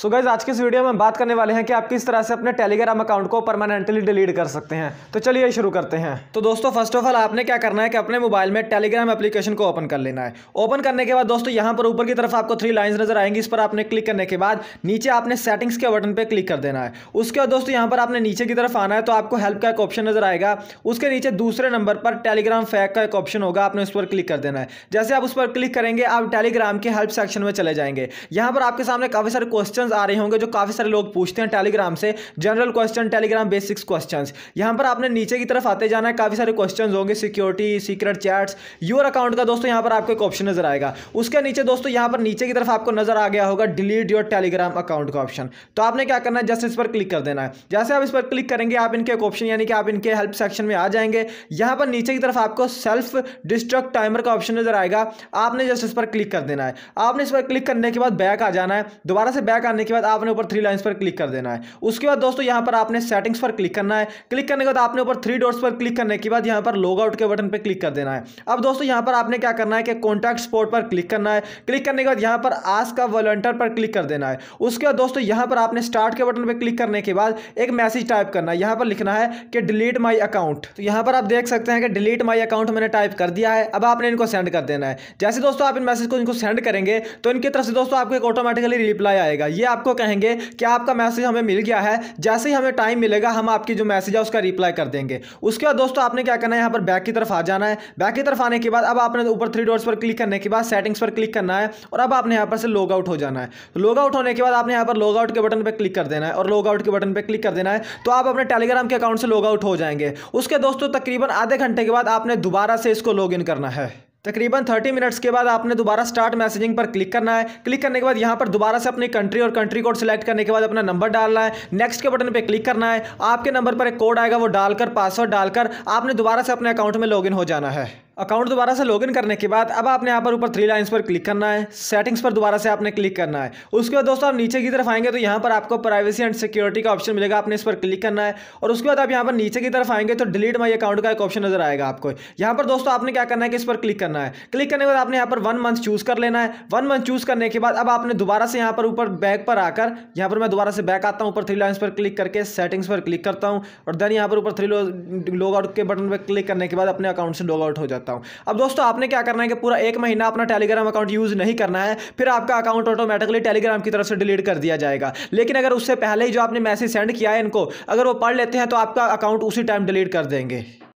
सो so guys आज के इस वीडियो में हम बात करने वाले हैं कि आप किस तरह से अपने टेलीग्राम अकाउंट को परमानेंटली डिलीट कर सकते हैं तो चलिए शुरू करते हैं तो दोस्तों फर्स्ट ऑफ ऑल आपने क्या करना है कि अपने मोबाइल में टेलीग्राम एप्लीकेशन को ओपन कर लेना है ओपन करने के बाद दोस्तों यहाँ पर ऊपर की तरफ आपको थ्री लाइन्स नजर आएंगी इस पर आपने क्लिक करने के बाद नीचे आपने सेटिंग्स के बटन पर क्लिक कर देना है उसके बाद दोस्तों यहाँ पर आपने नीचे की तरफ आना है तो आपको हेल्प का एक ऑप्शन नजर आएगा उसके नीचे दूसरे नंबर पर टेलीग्राम फैक का एक ऑप्शन होगा आपने उस पर क्लिक कर देना है जैसे आप उस पर क्लिक करेंगे आप टेलीग्राम के हेल्प सेक्शन में चले जाएंगे यहाँ पर आपके सामने काफी सारे क्वेश्चन क्वेश्चन आ रहे होंगे जो काफ़ी सारे लोग पूछते हैं टेलीग्राम से general question Telegram basics question यहां पर आपने नीचे की तरफ आते जाना है काफ़ी सारे क्वेश्चन होंगे security secret chats your account का दोस्तों यहां पर आपको एक ऑप्शन नजर आएगा उसके नीचे दोस्तों यहां पर नीचे की तरफ आपको नजर आ गया होगा डिलीट योर टेलीग्राम अकाउंट का ऑप्शन तो आपने क्या करना है जस्ट इस पर क्लिक कर देना है जैसे आप इस पर क्लिक करेंगे आप इनके एक ऑप्शन यानी कि आप इनके हेल्प सेक्शन में आ जाएंगे यहां पर नीचे की तरफ आपको सेल्फ डिस्ट्रक्ट टाइमर का ऑप्शन नजर आएगा आपने जस्ट इस पर क्लिक कर देना है आपने इस पर क्लिक करने के बाद बैक आ जाना है दोबारा से बैक आने के बाद आपने ऊपर थ्री लाइन्स पर क्लिक कर देना है उसके बाद दोस्तों यहाँ पर आपने सेटिंग्स पर क्लिक करना है क्लिक करने के बाद आपने ऊपर थ्री डॉट्स पर क्लिक करने के बाद यहाँ पर लॉग आउट के बटन पर क्लिक कर देना है अब दोस्तों यहाँ पर आपने क्या करना है कि कॉन्टैक्ट स्पोर्ट पर क्लिक करना है क्लिक करने के बाद यहाँ पर आज का वॉलंटियर पर क्लिक कर देना है उसके बाद दोस्तों यहाँ पर आपने स्टार्ट के बटन पर क्लिक करने के बाद एक मैसेज टाइप करना है यहाँ पर लिखना है कि डिलीट माई अकाउंट तो यहाँ पर आप देख सकते हैं कि डिलीट माई अकाउंट मैंने टाइप कर दिया है अब आपने इनको सेंड कर देना है जैसे दोस्तों आप इन मैसेज को इनको सेंड करेंगे तो इनकी तरफ से दोस्तों आपको एक ऑटोमेटिकली रिप्लाई आएगा ये ये आपको कहेंगे कि आपका मैसेज हमें मिल गया है जैसे ही हमें टाइम मिलेगा हम आपकी जो मैसेज है उसका रिप्लाई कर देंगे उसके बाद दोस्तों आपने क्या करना है यहाँ पर बैक की तरफ आ जाना है बैक की तरफ आने के बाद अब आपने ऊपर थ्री डॉट्स पर क्लिक करने के बाद सेटिंग्स पर क्लिक करना है और अब आपने यहाँ पर से लॉग आउट हो जाना है लॉग आउट होने के बाद आपने यहाँ पर लॉग आउट के बटन पर क्लिक कर देना है और लॉग आउट के बटन पर क्लिक कर देना है तो आप अपने टेलीग्राम के अकाउंट से लॉग आउट हो जाएंगे उसके दोस्तों तकरीबन आधे घंटे के बाद आपने दोबारा से इसको लॉग इन करना है तकरीबन 30 मिनट्स के बाद आपने दोबारा स्टार्ट मैसेजिंग पर क्लिक करना है क्लिक करने के बाद यहाँ पर दोबारा से अपनी कंट्री और कंट्री कोड सेलेक्ट करने के बाद अपना नंबर डालना है नेक्स्ट के बटन पे क्लिक करना है आपके नंबर पर एक कोड आएगा वो डालकर पासवर्ड डालकर आपने दोबारा से अपने अकाउंट में लॉगिन हो जाना है अकाउंट दोबारा से लॉगिन करने के बाद अब आपने यहाँ पर ऊपर थ्री लाइन्स पर क्लिक करना है सेटिंग्स पर दोबारा से आपने क्लिक करना है उसके बाद दोस्तों आप नीचे की तरफ आएंगे तो यहाँ पर आपको प्राइवेसी एंड सिक्योरिटी का ऑप्शन मिलेगा आपने इस पर क्लिक करना है और उसके बाद आप यहाँ पर नीचे की तरफ आएंगे तो डिलीट माई अकाउंट का एक ऑप्शन नजर आएगा आपको यहाँ पर दोस्तों आपने क्या करना है कि इस पर क्लिक करना है क्लिक करने के बाद आपने यहाँ पर वन मंथ चूज कर लेना है वन मंथ चूज करने के बाद अब आपने दोबारा से यहाँ पर ऊपर बैक पर आकर यहाँ पर मैं दोबारा से बैक आता हूँ ऊपर थ्री लाइन्स पर क्लिक करके सेटिंग्स पर क्लिक करता हूँ और देन यहाँ पर ऊपर थ्री लॉग आउट के बटन पर क्लिक करने के बाद अपने अकाउंट से लॉग आउट हो जाता करता हूँ अब दोस्तों आपने क्या करना है कि पूरा एक महीना अपना टेलीग्राम अकाउंट यूज़ नहीं करना है फिर आपका अकाउंट ऑटोमेटिकली टेलीग्राम की तरफ से डिलीट कर दिया जाएगा लेकिन अगर उससे पहले ही जो आपने मैसेज सेंड किया है इनको अगर वो पढ़ लेते हैं तो आपका अकाउंट उसी टाइम डिलीट कर देंगे